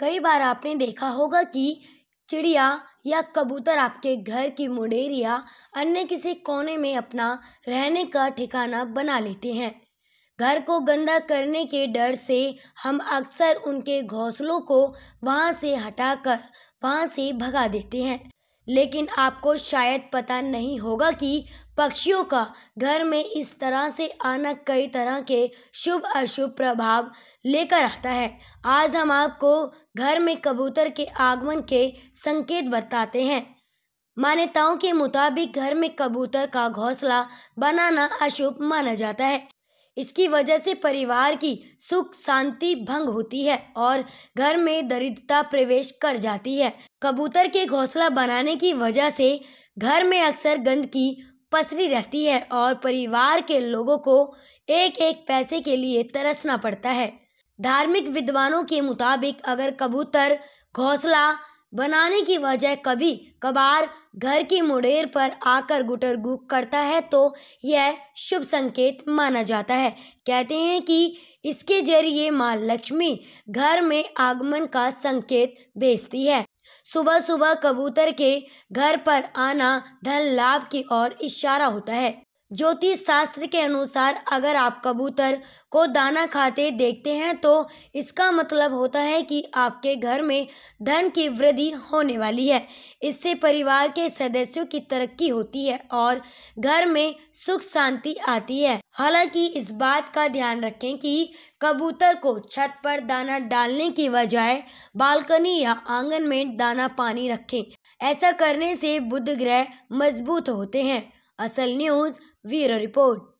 कई बार आपने देखा होगा कि चिड़िया या कबूतर आपके घर की मुडेरिया अन्य किसी कोने में अपना रहने का ठिकाना बना लेते हैं घर को गंदा करने के डर से हम अक्सर उनके घोंसलों को वहाँ से हटाकर वहाँ से भगा देते हैं लेकिन आपको शायद पता नहीं होगा कि पक्षियों का घर में इस तरह से आना कई तरह के शुभ अशुभ प्रभाव लेकर आता है आज हम आपको घर में कबूतर के आगमन के संकेत बताते हैं मान्यताओं के मुताबिक घर में कबूतर का घोंसला बनाना अशुभ माना जाता है इसकी वजह से परिवार की सुख शांति भंग होती है और घर में दरिद्रता प्रवेश कर जाती है कबूतर के घोंसला बनाने की वजह से घर में अक्सर गंदगी पसरी रहती है और परिवार के लोगों को एक एक पैसे के लिए तरसना पड़ता है धार्मिक विद्वानों के मुताबिक अगर कबूतर घोंसला बनाने की वजह कभी कभार घर की मुड़ेर पर आकर गुटर गुक करता है तो यह शुभ संकेत माना जाता है कहते हैं कि इसके जरिए माँ लक्ष्मी घर में आगमन का संकेत भेजती है सुबह सुबह कबूतर के घर पर आना धन लाभ की ओर इशारा होता है ज्योतिष शास्त्र के अनुसार अगर आप कबूतर को दाना खाते देखते हैं तो इसका मतलब होता है कि आपके घर में धन की वृद्धि होने वाली है इससे परिवार के सदस्यों की तरक्की होती है और घर में सुख शांति आती है हालांकि इस बात का ध्यान रखें कि कबूतर को छत पर दाना डालने की बजाय बालकनी या आंगन में दाना पानी रखें ऐसा करने से बुध ग्रह मजबूत होते हैं असल न्यूज़ Vero Report.